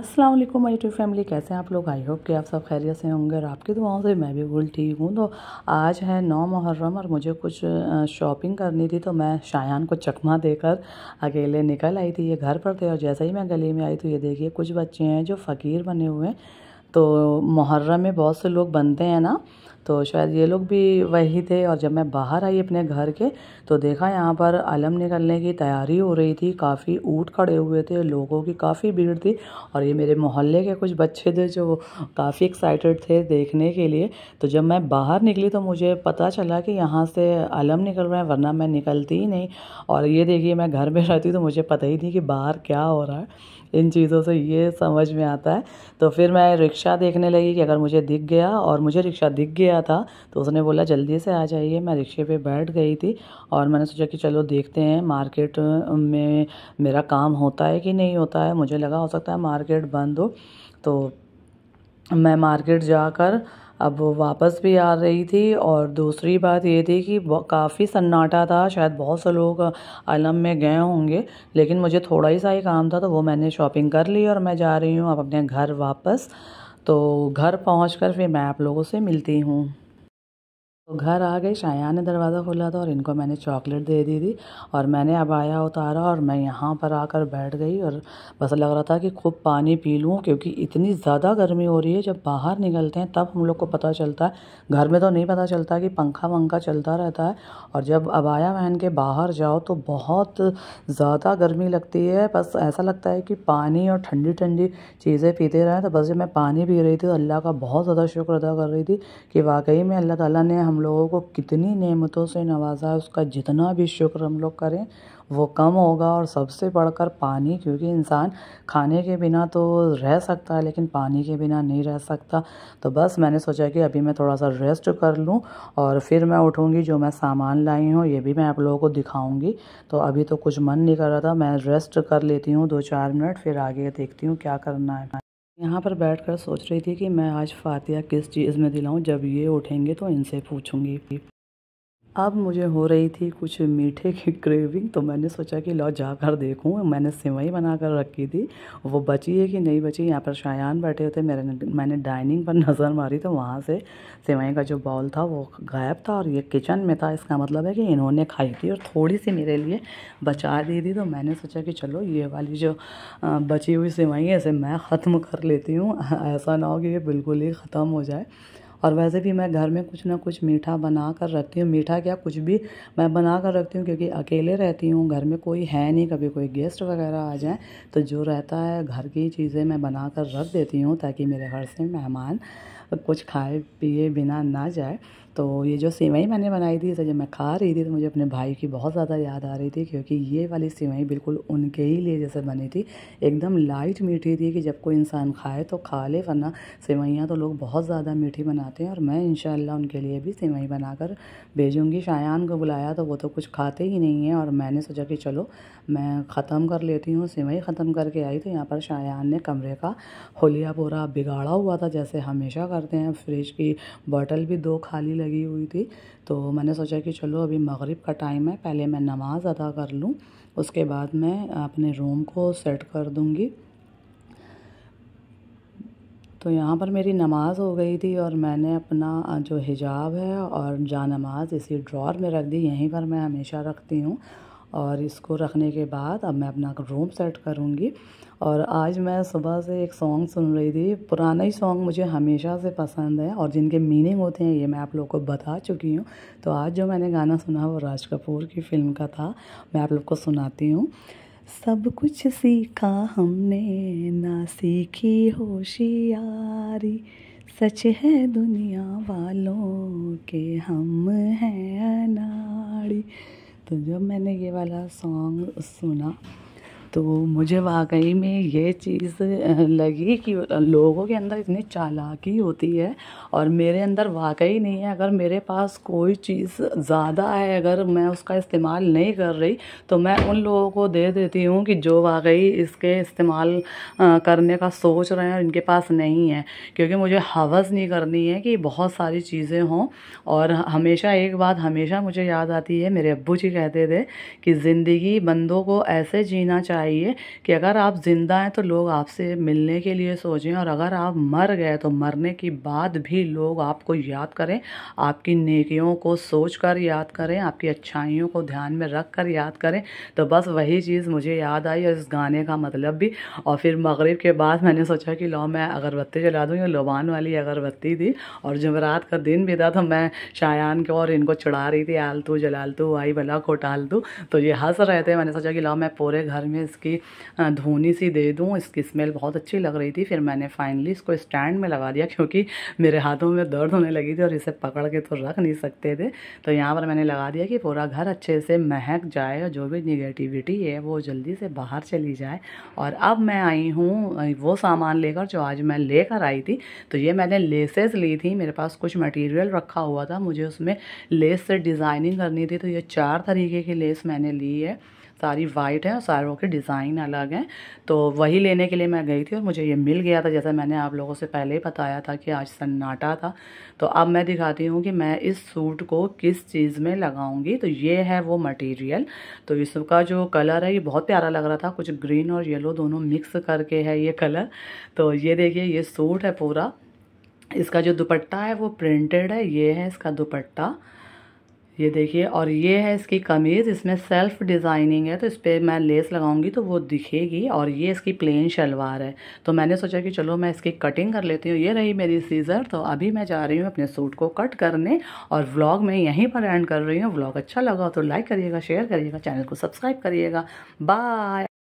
अस्सलाम वालेकुम my family कैसे हैं आप लोग आई होप कि आप सब खैरियत से होंगे और आपकी दुआओं से मैं भी बिल्कुल ठीक हूँ तो आज है नौ मुहर्रम और मुझे कुछ शॉपिंग करनी थी तो मैं शायान को चकमा देकर अकेले निकल आई थी ये घर पर थे और जैसे ही मैं गली में आई तो ये देखिए कुछ बच्चे हैं जो फ़कीर बने हुए हैं तो मुहर्रम में बहुत से लोग बनते हैं ना तो शायद ये लोग भी वही थे और जब मैं बाहर आई अपने घर के तो देखा यहाँ पर अलम निकलने की तैयारी हो रही थी काफ़ी ऊँट खड़े हुए थे लोगों की काफ़ी भीड़ थी और ये मेरे मोहल्ले के कुछ बच्चे थे जो काफ़ी एक्साइटेड थे देखने के लिए तो जब मैं बाहर निकली तो मुझे पता चला कि यहाँ से अलम निकल रहा है वरना मैं निकलती ही नहीं और ये देखिए मैं घर में रहती तो मुझे पता ही नहीं कि बाहर क्या हो रहा है इन चीज़ों से ये समझ में आता है तो फिर मैं रिक्शा देखने लगी कि अगर मुझे दिख गया और मुझे रिक्शा दिख गया गया था तो उसने बोला जल्दी से आ जाइए मैं रिक्शे पे बैठ गई थी और मैंने सोचा कि चलो देखते हैं मार्केट में मेरा काम होता है कि नहीं होता है मुझे लगा हो सकता है मार्केट बंद हो तो मैं मार्केट जाकर अब वापस भी आ रही थी और दूसरी बात ये थी कि काफ़ी सन्नाटा था शायद बहुत से लोग अलम में गए होंगे लेकिन मुझे थोड़ा ही सा ही काम था तो वो मैंने शॉपिंग कर ली और मैं जा रही हूँ अब अपने घर वापस तो घर पहुँच कर फिर मैं आप लोगों से मिलती हूँ तो घर आ गई शायान ने दरवाज़ा खोला था और इनको मैंने चॉकलेट दे दी थी और मैंने अब आया उतारा और मैं यहाँ पर आकर बैठ गई और बस लग रहा था कि खूब पानी पी लूँ क्योंकि इतनी ज़्यादा गर्मी हो रही है जब बाहर निकलते हैं तब हम लोग को पता चलता है घर में तो नहीं पता चलता कि पंखा वंखा चलता रहता है और जब अब आया वहन के बाहर जाओ तो बहुत ज़्यादा गर्मी लगती है बस ऐसा लगता है कि पानी और ठंडी ठंडी चीज़ें पीते रहें तो बस जब मैं पानी पी रही थी तो अल्लाह का बहुत ज़्यादा शुक्र अदा कर रही थी कि वाकई में अल्लाह तला ने हम लोगों को कितनी नेमतों से नवाजा है उसका जितना भी शुक्र हम लोग करें वो कम होगा और सबसे बढ़कर पानी क्योंकि इंसान खाने के बिना तो रह सकता है लेकिन पानी के बिना नहीं रह सकता तो बस मैंने सोचा कि अभी मैं थोड़ा सा रेस्ट कर लूँ और फिर मैं उठूँगी जो मैं सामान लाई हूँ ये भी मैं आप लोगों को दिखाऊँगी तो अभी तो कुछ मन नहीं कर रहा था मैं रेस्ट कर लेती हूँ दो चार मिनट फिर आगे देखती हूँ क्या करना है यहाँ पर बैठकर सोच रही थी कि मैं आज फातिया किस चीज़ में दिलाऊं जब ये उठेंगे तो इनसे पूछूंगी अब मुझे हो रही थी कुछ मीठे की क्रेविंग तो मैंने सोचा कि लो जाकर देखूं मैंने सेवई बना कर रखी थी वो बची है कि नहीं बची यहाँ पर शायान बैठे होते मेरे मैंने डाइनिंग पर नज़र मारी तो वहाँ से सेवई का जो बॉल था वो गायब था और ये किचन में था इसका मतलब है कि इन्होंने खाई थी और थोड़ी सी मेरे लिए बचा दी थी तो मैंने सोचा कि चलो ये वाली जो बची हुई सेवई है इसे मैं ख़त्म कर लेती हूँ ऐसा ना हो कि ये बिल्कुल ही ख़त्म हो जाए और वैसे भी मैं घर में कुछ ना कुछ मीठा बना कर रखती हूँ मीठा क्या कुछ भी मैं बना कर रखती हूँ क्योंकि अकेले रहती हूँ घर में कोई है नहीं कभी कोई गेस्ट वगैरह आ जाए तो जो रहता है घर की चीज़ें मैं बना कर रख देती हूँ ताकि मेरे घर से मेहमान कुछ खाए पिए बिना ना जाए तो ये जो सेवई मैंने बनाई थी जब मैं खा रही थी तो मुझे अपने भाई की बहुत ज़्यादा याद आ रही थी क्योंकि ये वाली सेवई बिल्कुल उनके ही लिए जैसे बनी थी एकदम लाइट मीठी थी कि जब कोई इंसान खाए तो खा ले वरना सेवैयाँ तो लोग बहुत ज़्यादा मीठी बनाते हैं और मैं इन उनके लिए भी सेवई बनाकर भेजूँगी शायान को बुलाया तो वो तो कुछ खाते ही नहीं हैं और मैंने सोचा कि चलो मैं ख़त्म कर लेती हूँ सेवई ख़त्म करके आई तो यहाँ पर शायान ने कमरे का होलिया पूरा बिगाड़ा हुआ था जैसे हमेशा करते हैं फ्रिज की बॉटल भी दो खाली लगी हुई थी तो मैंने सोचा कि चलो अभी मगरिब का टाइम है पहले मैं नमाज़ अदा कर लूँ उसके बाद मैं अपने रूम को सेट कर दूँगी तो यहाँ पर मेरी नमाज़ हो गई थी और मैंने अपना जो हिजाब है और जा नमाज़ इसी ड्रॉर में रख दी यहीं पर मैं हमेशा रखती हूँ और इसको रखने के बाद अब मैं अपना रूम सेट करूँगी और आज मैं सुबह से एक सॉन्ग सुन रही थी पुराना ही सॉन्ग मुझे हमेशा से पसंद है और जिनके मीनिंग होते हैं ये मैं आप लोग को बता चुकी हूँ तो आज जो मैंने गाना सुना वो राज कपूर की फ़िल्म का था मैं आप लोग को सुनाती हूँ सब कुछ सीखा हमने ना सीखी होशियारी सच है दुनिया वालों के हम हैं अनाड़ी तो जब मैंने ये वाला सॉन्ग सुना तो मुझे वाकई में ये चीज़ लगी कि लोगों के अंदर इतनी चालाकी होती है और मेरे अंदर वाकई नहीं है अगर मेरे पास कोई चीज़ ज़्यादा है अगर मैं उसका इस्तेमाल नहीं कर रही तो मैं उन लोगों को दे देती हूँ कि जो वाकई इसके इस्तेमाल करने का सोच रहे हैं और इनके पास नहीं है क्योंकि मुझे हवस नहीं करनी है कि बहुत सारी चीज़ें हों और हमेशा एक बात हमेशा मुझे याद आती है मेरे अबू जी कहते थे कि ज़िंदगी बंदों को ऐसे जीना चाहिए चाहिए कि अगर आप ज़िंदा हैं तो लोग आपसे मिलने के लिए सोचें और अगर आप मर गए तो मरने के बाद भी लोग आपको याद करें आपकी नेकियों को सोच कर याद करें आपकी अच्छाइयों को ध्यान में रख कर याद करें तो बस वही चीज़ मुझे याद आई और इस गाने का मतलब भी और फिर मगरब के बाद मैंने सोचा कि लो मैं अगरबत्ती जला दूँ ये लोबान वाली अगरबत्ती थी और जमरात का दिन भी था तो मैं शायान को और इनको चढ़ा रही थी आलतू जलालतू आई भला खोटालतू तो ये हंस रहे थे मैंने सोचा कि लाओ मैं पूरे घर में इस इसकी धोनी सी दे दूँ इसकी स्मेल बहुत अच्छी लग रही थी फिर मैंने फाइनली इसको स्टैंड में लगा दिया क्योंकि मेरे हाथों में दर्द होने लगी थी और इसे पकड़ के तो रख नहीं सकते थे तो यहाँ पर मैंने लगा दिया कि पूरा घर अच्छे से महक जाए और जो भी निगेटिविटी है वो जल्दी से बाहर चली जाए और अब मैं आई हूँ वो सामान लेकर जो आज मैं लेकर आई थी तो ये मैंने लेसेस ली थी मेरे पास कुछ मटेरियल रखा हुआ था मुझे उसमें लेस से डिज़ाइनिंग करनी थी तो ये चार तरीके की लेस मैंने ली है सारी वाइट है और सारों के डिज़ाइन अलग हैं तो वही लेने के लिए मैं गई थी और मुझे ये मिल गया था जैसा मैंने आप लोगों से पहले ही बताया था कि आज सन्नाटा था तो अब मैं दिखाती हूँ कि मैं इस सूट को किस चीज़ में लगाऊंगी तो ये है वो मटेरियल तो इसका जो कलर है ये बहुत प्यारा लग रहा था कुछ ग्रीन और येलो दोनों मिक्स करके है ये कलर तो ये देखिए ये सूट है पूरा इसका जो दुपट्टा है वो प्रिंटेड है ये है इसका दुपट्टा ये देखिए और ये है इसकी कमीज़ इसमें सेल्फ़ डिज़ाइनिंग है तो इस पर मैं लेस लगाऊंगी तो वो दिखेगी और ये इसकी प्लेन शलवार है तो मैंने सोचा कि चलो मैं इसकी कटिंग कर लेती हूँ ये रही मेरी सीज़र तो अभी मैं जा रही हूँ अपने सूट को कट करने और व्लॉग में यहीं पर एंड कर रही हूँ व्लॉग अच्छा लगा तो लाइक करिएगा शेयर करिएगा चैनल को सब्सक्राइब करिएगा बाय